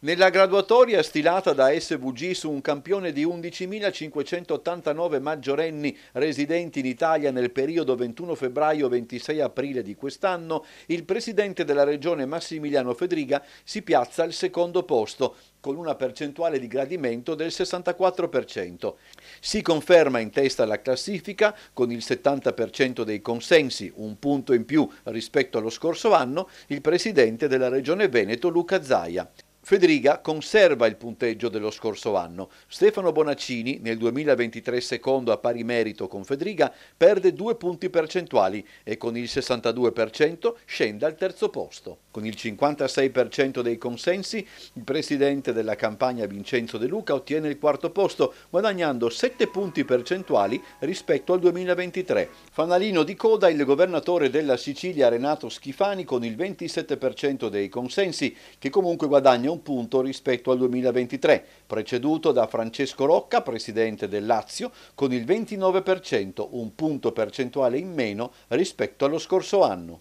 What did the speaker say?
Nella graduatoria stilata da SVG su un campione di 11.589 maggiorenni residenti in Italia nel periodo 21 febbraio-26 aprile di quest'anno, il presidente della regione Massimiliano Fedriga si piazza al secondo posto, con una percentuale di gradimento del 64%. Si conferma in testa alla classifica con il 70% dei consensi, un punto in più rispetto allo scorso anno, il presidente della Regione Veneto Luca Zaia. Federica conserva il punteggio dello scorso anno. Stefano Bonaccini, nel 2023 secondo a pari merito con Federica, perde due punti percentuali e con il 62% scende al terzo posto. Con il 56% dei consensi, il presidente della campagna Vincenzo De Luca ottiene il quarto posto, guadagnando 7 punti percentuali rispetto al 2023. Fanalino di coda il governatore della Sicilia Renato Schifani con il 27% dei consensi, che comunque guadagna un punto rispetto al 2023, preceduto da Francesco Rocca, presidente del Lazio, con il 29%, un punto percentuale in meno rispetto allo scorso anno.